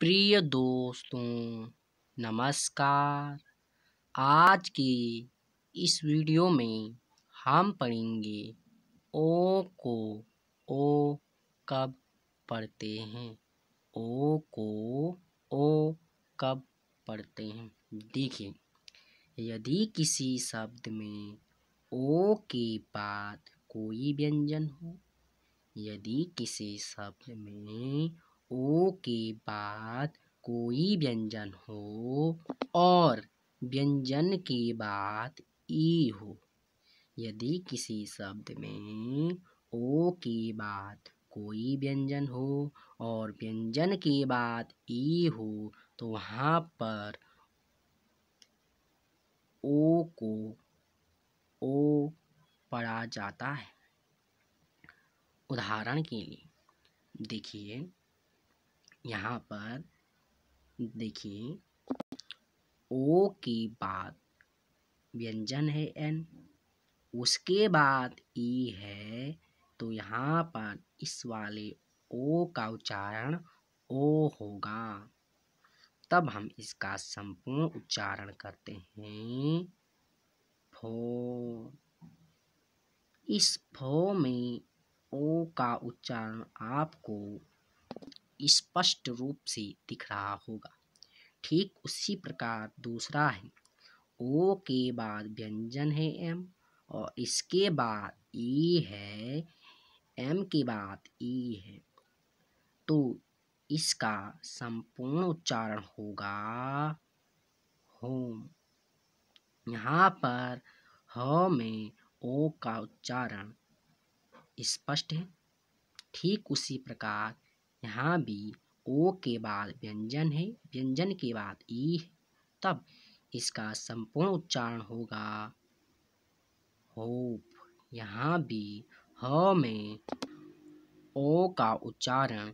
प्रिय दोस्तों नमस्कार आज की इस वीडियो में हम पढ़ेंगे ओ को ओ कब पढ़ते हैं ओ को ओ कब पढ़ते हैं देखिए यदि किसी शब्द में ओ के बाद कोई व्यंजन हो यदि किसी शब्द में ओ के बाद कोई व्यंजन हो और व्यंजन के बाद ई हो यदि किसी शब्द में ओ के बाद कोई व्यंजन हो और व्यंजन के बाद ई हो तो वहाँ पर ओ को ओ पढ़ा जाता है उदाहरण के लिए देखिए यहाँ पर देखिए ओ के बाद व्यंजन है एन उसके बाद ई है तो यहाँ पर इस वाले ओ का उच्चारण ओ होगा तब हम इसका संपूर्ण उच्चारण करते हैं फो इस फो में ओ का उच्चारण आपको स्पष्ट रूप से दिख रहा होगा ठीक उसी प्रकार दूसरा है ओ के बाद व्यंजन है एम और इसके बाद ई है एम के बाद ई है तो इसका संपूर्ण उच्चारण होगा होम यहाँ पर ह में ओ का उच्चारण स्पष्ट है ठीक उसी प्रकार यहाँ भी ओ के बाद व्यंजन है व्यंजन के बाद ई है तब इसका संपूर्ण उच्चारण होगा होप यहाँ भी ह में ओ का उच्चारण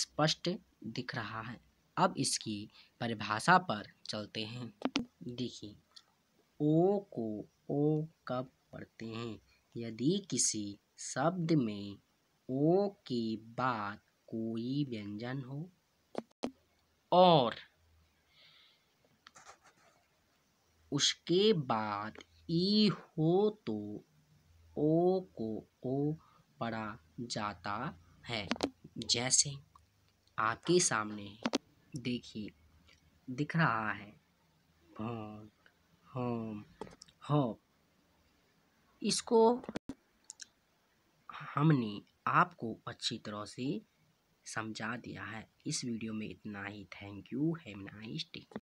स्पष्ट दिख रहा है अब इसकी परिभाषा पर चलते हैं देखिए ओ को ओ कब पढ़ते हैं यदि किसी शब्द में ओ के बाद कोई व्यंजन हो और उसके बाद ई हो तो ओ को ओ पढ़ा जाता है जैसे आपके सामने देखिए दिख रहा है होम होम हो इसको हमने आपको अच्छी तरह से समझा दिया है इस वीडियो में इतना ही thank you have nice day